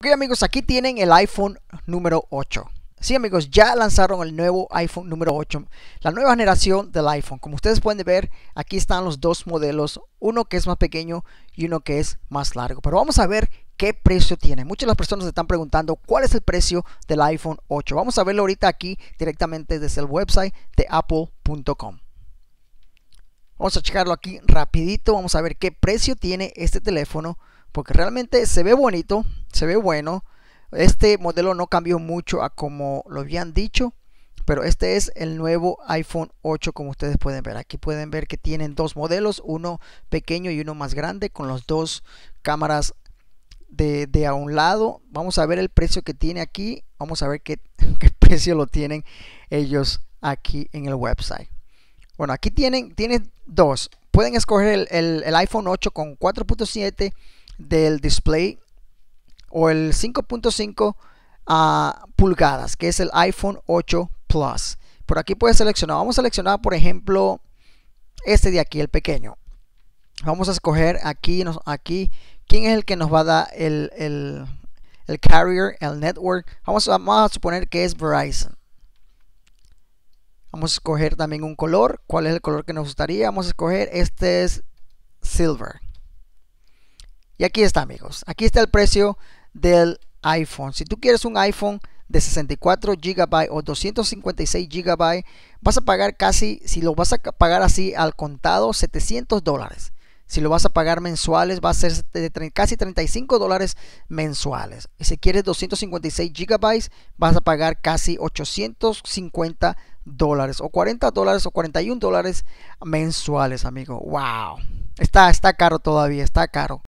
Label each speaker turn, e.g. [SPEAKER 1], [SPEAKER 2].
[SPEAKER 1] Ok amigos, aquí tienen el iPhone número 8. Sí amigos, ya lanzaron el nuevo iPhone número 8, la nueva generación del iPhone. Como ustedes pueden ver, aquí están los dos modelos, uno que es más pequeño y uno que es más largo. Pero vamos a ver qué precio tiene. Muchas de las personas se están preguntando cuál es el precio del iPhone 8. Vamos a verlo ahorita aquí directamente desde el website de apple.com. Vamos a checarlo aquí rapidito, vamos a ver qué precio tiene este teléfono, porque realmente se ve bonito, se ve bueno. Este modelo no cambió mucho a como lo habían dicho, pero este es el nuevo iPhone 8 como ustedes pueden ver. Aquí pueden ver que tienen dos modelos, uno pequeño y uno más grande con los dos cámaras de, a un lado. Vamos a ver el precio que tiene aquí. Vamos a ver qué, qué precio lo tienen ellos aquí en el website. Bueno, aquí tienen, tienen dos. Pueden escoger el, el iPhone 8 con 4.7 del display o el 5.5 ah, pulgadas, que es el iPhone 8 Plus. Por aquí puedes seleccionar. Vamos a seleccionar, por ejemplo, este de aquí, el pequeño. Vamos a escoger aquí, aquí quién es el que nos va a dar el, el, carrier, el network. Vamos a, vamos a suponer que es Verizon. Vamos a escoger también un color. ¿Cuál es el color que nos gustaría? Vamos a escoger. Este es silver. Y aquí está, amigos. Aquí está el precio del iPhone. Si tú quieres un iPhone de 64 GB o 256 GB, vas a pagar casi, si lo vas a pagar así al contado, 700 dólares. Si lo vas a pagar mensuales, va a ser casi 35 dólares mensuales. Y si quieres 256 GB, vas a pagar casi 850 dólares o 40 dólares o 41 dólares mensuales, amigo. ¡Wow! Está, está caro todavía, está caro.